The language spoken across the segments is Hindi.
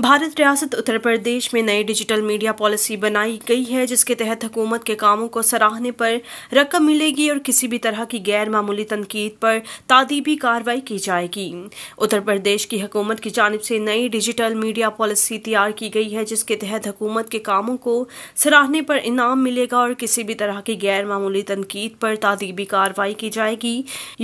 भारत रियासत उत्तर प्रदेश में नई डिजिटल मीडिया पॉलिसी बनाई गई है जिसके तहत हुकूमत के कामों को सराहने पर रकम मिलेगी और किसी भी तरह की गैर मामूली तनकीद पर तादीबी कार्रवाई की जाएगी उत्तर प्रदेश की हुकूमत की जानब से नई डिजिटल मीडिया पॉलिसी तैयार की गई है जिसके तहत हुकूमत के कामों को सराहने पर इनाम मिलेगा और किसी भी तरह की गैर मामूली तनकीद पर तादीबी कार्रवाई की जाएगी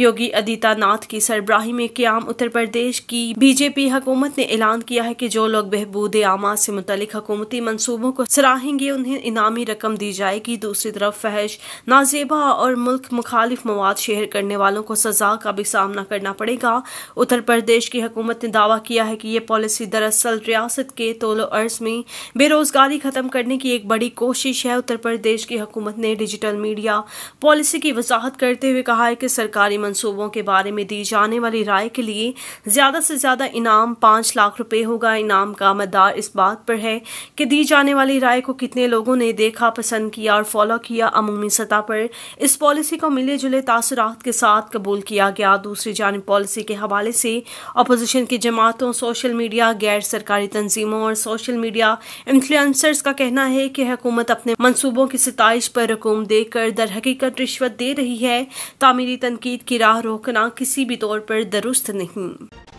योगी आदित्यनाथ की सरबराही में क्याम उत्तर प्रदेश की बीजेपी हुकूमत ने ऐलान किया है कि जो लोग लोग बहबूद आमा से मुतलिक हकूमती मनसूबों को सराहेंगे उन्हें इनामी रकम दी जाएगी दूसरी तरफ फहश नाजेबा और मुल्क मुखालिफ मवाद शेयर करने वालों को सजा का भी सामना करना पड़ेगा उत्तर प्रदेश की हकूमत ने दावा किया है कि यह पॉलिसी दरअसल रियासत के तोलो अर्ज में बेरोजगारी ख़त्म करने की एक बड़ी कोशिश है उत्तर प्रदेश की हकूमत ने डिजिटल मीडिया पॉलिसी की वजाहत करते हुए कहा है कि सरकारी मनसूबों के बारे में दी जाने वाली राय के लिए ज़्यादा से ज़्यादा इनाम पांच लाख रुपए होगा इनाम का मदार इस बात पर है कि दी जाने वाली राय को कितने लोगों ने देखा पसंद किया और फॉलो किया अमूमी सतह पर इस पॉलिसी को मिले जुले तासरात के साथ कबूल किया गया दूसरी जानब पॉलिसी के हवाले से अपोजिशन की जमातों सोशल मीडिया गैर सरकारी तंजीमों और सोशल मीडिया इन्फ्लुंसर्स का कहना है कि हुकूमत अपने मनसूबों की सतश पर रकूम देकर दर हकीकत रिश्वत दे रही है तामीरी तनकीद की राह रोकना किसी भी तौर पर दुरुस्त नहीं